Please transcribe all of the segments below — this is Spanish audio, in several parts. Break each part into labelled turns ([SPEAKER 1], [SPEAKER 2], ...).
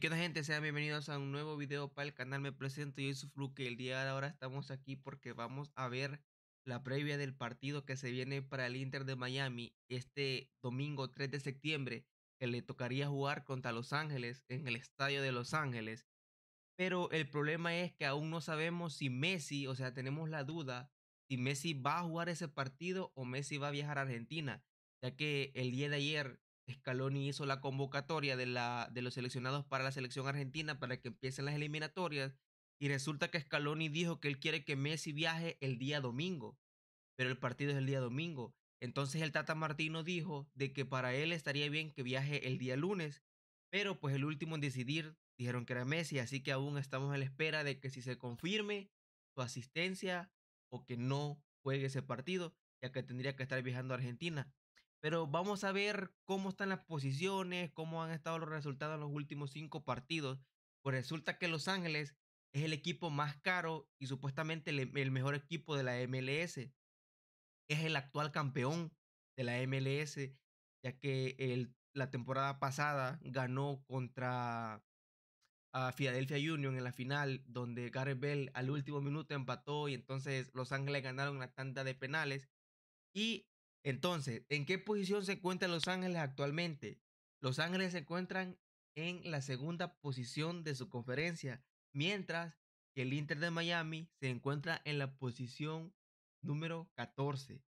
[SPEAKER 1] qué tal gente? Sean bienvenidos a un nuevo video para el canal. Me presento, yo soy que El día de ahora estamos aquí porque vamos a ver la previa del partido que se viene para el Inter de Miami este domingo 3 de septiembre, que le tocaría jugar contra Los Ángeles en el estadio de Los Ángeles. Pero el problema es que aún no sabemos si Messi, o sea, tenemos la duda si Messi va a jugar ese partido o Messi va a viajar a Argentina, ya que el día de ayer Scaloni hizo la convocatoria de, la, de los seleccionados para la selección argentina para que empiecen las eliminatorias y resulta que Scaloni dijo que él quiere que Messi viaje el día domingo, pero el partido es el día domingo. Entonces el Tata Martino dijo de que para él estaría bien que viaje el día lunes, pero pues el último en decidir dijeron que era Messi, así que aún estamos a la espera de que si se confirme su asistencia o que no juegue ese partido, ya que tendría que estar viajando a Argentina. Pero vamos a ver cómo están las posiciones, cómo han estado los resultados en los últimos cinco partidos. Pues resulta que Los Ángeles es el equipo más caro y supuestamente el, em, mejor equipo de la MLS. Es el actual campeón de la MLS, ya que el, la temporada pasada ganó contra a Philadelphia Union en la final, donde Gareth Bell al último minuto empató y entonces Los Ángeles ganaron la tanda de penales. Y entonces, ¿en qué posición se encuentra Los Ángeles actualmente? Los Ángeles se encuentran en la segunda posición de su conferencia, mientras que el Inter de Miami se encuentra en la posición número 14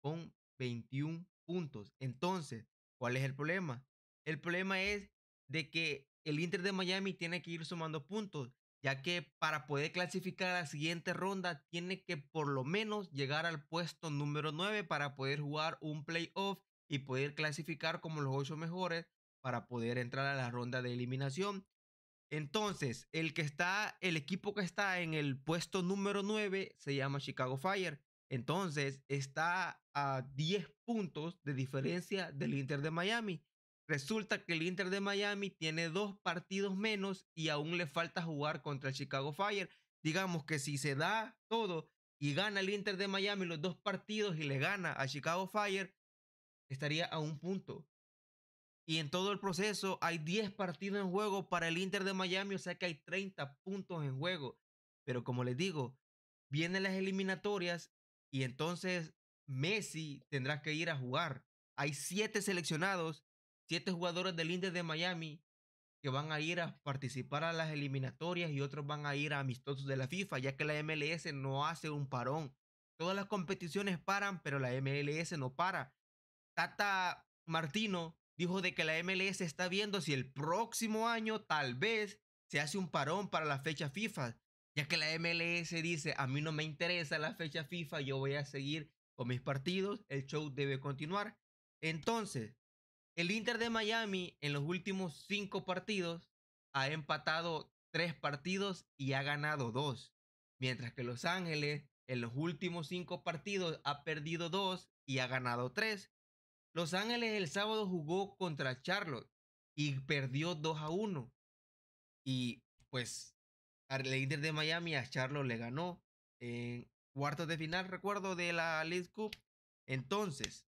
[SPEAKER 1] con 21 puntos. Entonces, ¿cuál es el problema? El problema es de que el Inter de Miami tiene que ir sumando puntos ya que para poder clasificar a la siguiente ronda tiene que por lo menos llegar al puesto número 9 para poder jugar un playoff y poder clasificar como los 8 mejores para poder entrar a la ronda de eliminación. Entonces, el que está, el equipo que está en el puesto número 9 se llama Chicago Fire. Entonces, está a 10 puntos de diferencia del Inter de Miami. Resulta que el Inter de Miami tiene dos partidos menos y aún le falta jugar contra el Chicago Fire. Digamos que si se da todo y gana el Inter de Miami los dos partidos y le gana a Chicago Fire, estaría a un punto. Y en todo el proceso hay 10 partidos en juego para el Inter de Miami, o sea que hay 30 puntos en juego. Pero como les digo, vienen las eliminatorias y entonces Messi tendrá que ir a jugar. Hay 7 seleccionados siete jugadores del Indy de Miami que van a ir a participar a las eliminatorias y otros van a ir a amistosos de la FIFA, ya que la MLS no hace un parón. Todas las competiciones paran, pero la MLS no para. Tata Martino dijo de que la MLS está viendo si el próximo año tal vez se hace un parón para la fecha FIFA, ya que la MLS dice, a mí no me interesa la fecha FIFA, yo voy a seguir con mis partidos, el show debe continuar. Entonces, el Inter de Miami en los últimos cinco partidos ha empatado tres partidos y ha ganado dos, mientras que Los Ángeles en los últimos cinco partidos ha perdido dos y ha ganado tres. Los Ángeles el sábado jugó contra Charlotte y perdió 2 a 1. Y pues al Inter de Miami a Charlotte le ganó en cuartos de final, recuerdo, de la League Cup. Entonces,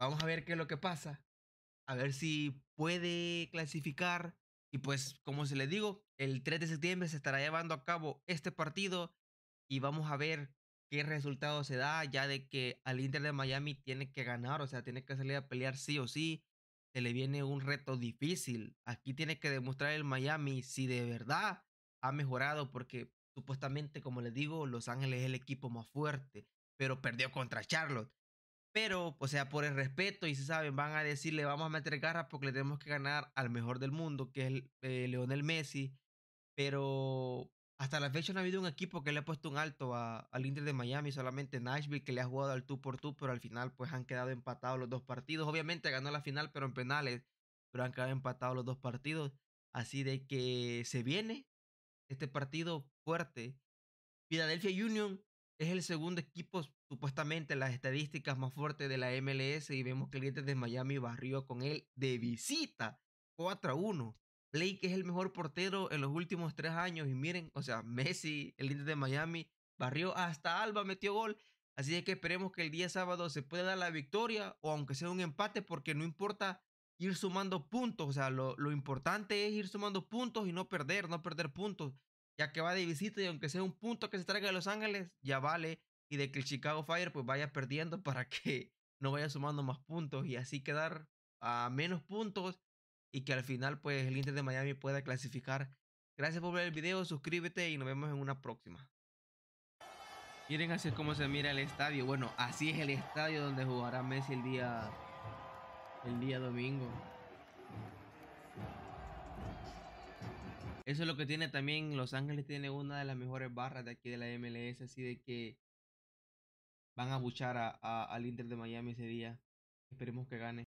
[SPEAKER 1] Vamos a ver qué es lo que pasa. A ver si puede clasificar. Y pues, como se le digo, el 3 de septiembre se estará llevando a cabo este partido. Y vamos a ver qué resultado se da, ya de que al Inter de Miami tiene que ganar, o sea, tiene que salir a pelear sí o sí. Se le viene un reto difícil. Aquí tiene que demostrar el Miami si de verdad ha mejorado, porque supuestamente, como les digo, Los Ángeles es el equipo más fuerte, pero perdió contra Charlotte. Pero, o sea, por el respeto y se saben, van a decirle vamos a meter garras porque le tenemos que ganar al mejor del mundo, que es el, eh, Leonel Messi. Pero hasta la fecha no ha habido un equipo que le ha puesto un alto al Inter de Miami, solamente Nashville que le ha jugado al tú por tú, pero al final pues han quedado empatados los dos partidos. Obviamente ganó la final, pero en penales, pero han quedado empatados los dos partidos. Así de que se viene este partido fuerte. Philadelphia Union es el segundo equipo supuestamente las estadísticas más fuertes de la MLS y vemos que el de Miami barrió con él de visita 4 a 1. Blake es el mejor portero en los últimos tres años y miren, o sea, Messi, el Inter de Miami, barrió hasta Alba, metió gol. Así es que esperemos que el día sábado se pueda dar la victoria o aunque sea un empate porque no importa ir sumando puntos, o sea, lo, lo importante es ir sumando puntos y no perder, no perder puntos ya que va de visita y aunque sea un punto que se traiga de Los Ángeles, ya vale. Y de que el Chicago Fire pues vaya perdiendo para que no vaya sumando más puntos y así quedar a menos puntos y que al final pues el Inter de Miami pueda clasificar. Gracias por ver el video, suscríbete y nos vemos en una próxima. Miren así es como se mira el estadio. Bueno, así es el estadio donde jugará Messi el día el día domingo. Eso es lo que tiene también Los Ángeles, tiene una de las mejores barras de aquí de la MLS, así de que van a buchar a, al Inter de Miami ese día. Esperemos que gane.